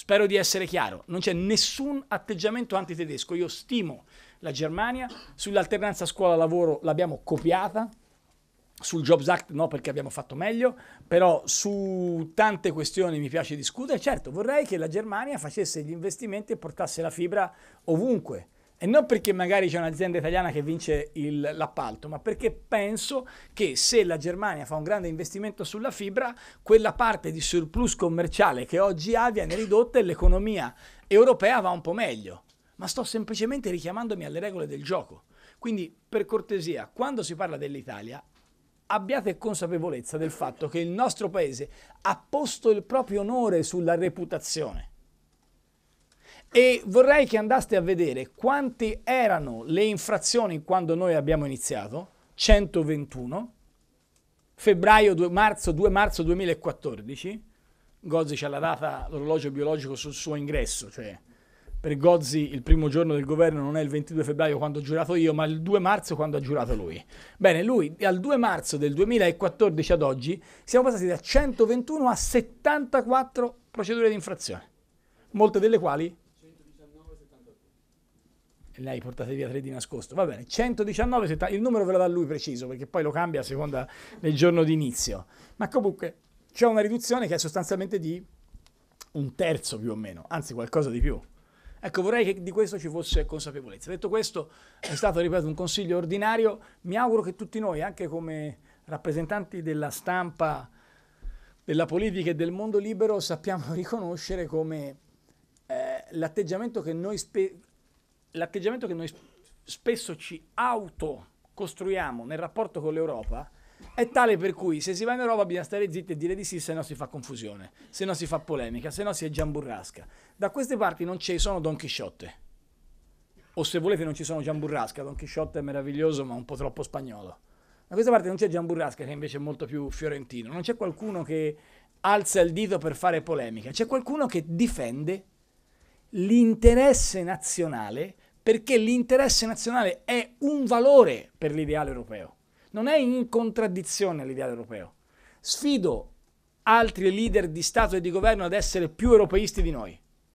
Spero di essere chiaro, non c'è nessun atteggiamento antitedesco, io stimo la Germania, sull'alternanza scuola-lavoro l'abbiamo copiata, sul Jobs Act no perché abbiamo fatto meglio, però su tante questioni mi piace discutere, certo vorrei che la Germania facesse gli investimenti e portasse la fibra ovunque, e non perché magari c'è un'azienda italiana che vince il, l'appalto, ma perché penso che se la Germania fa un grande investimento sulla fibra, quella parte di surplus commerciale che oggi ha viene ridotta e l'economia europea va un po' meglio. Ma sto semplicemente richiamandomi alle regole del gioco. Quindi, per cortesia, quando si parla dell'Italia, abbiate consapevolezza del fatto che il nostro paese ha posto il proprio onore sulla reputazione e vorrei che andaste a vedere quante erano le infrazioni quando noi abbiamo iniziato, 121, febbraio, 2 marzo, 2 marzo 2014, Gozzi c'ha la data, l'orologio biologico sul suo ingresso, cioè per Gozzi il primo giorno del governo non è il 22 febbraio quando ho giurato io, ma il 2 marzo quando ha giurato lui. Bene, lui dal 2 marzo del 2014 ad oggi siamo passati da 121 a 74 procedure di infrazione, molte delle quali lei portate via 3 di nascosto. Va bene, 119, 70, il numero ve lo dà lui preciso perché poi lo cambia a seconda del giorno d'inizio. Ma comunque c'è una riduzione che è sostanzialmente di un terzo più o meno, anzi qualcosa di più. Ecco, vorrei che di questo ci fosse consapevolezza. Detto questo, è stato, ripeto, un consiglio ordinario. Mi auguro che tutti noi, anche come rappresentanti della stampa, della politica e del mondo libero, sappiamo riconoscere come eh, l'atteggiamento che noi spe- l'atteggiamento che noi spesso ci autocostruiamo nel rapporto con l'Europa è tale per cui se si va in Europa bisogna stare zitti e dire di sì, se no si fa confusione, se no si fa polemica, se no si è giamburrasca. Da queste parti non ci sono Don Chisciotte. O se volete non ci sono giamburrasca, Don Chisciotte è meraviglioso ma un po' troppo spagnolo. Da questa parte non c'è giamburrasca che invece è molto più fiorentino, non c'è qualcuno che alza il dito per fare polemica, c'è qualcuno che difende l'interesse nazionale perché l'interesse nazionale è un valore per l'ideale europeo, non è in contraddizione all'ideale europeo. Sfido altri leader di Stato e di governo ad essere più europeisti di noi.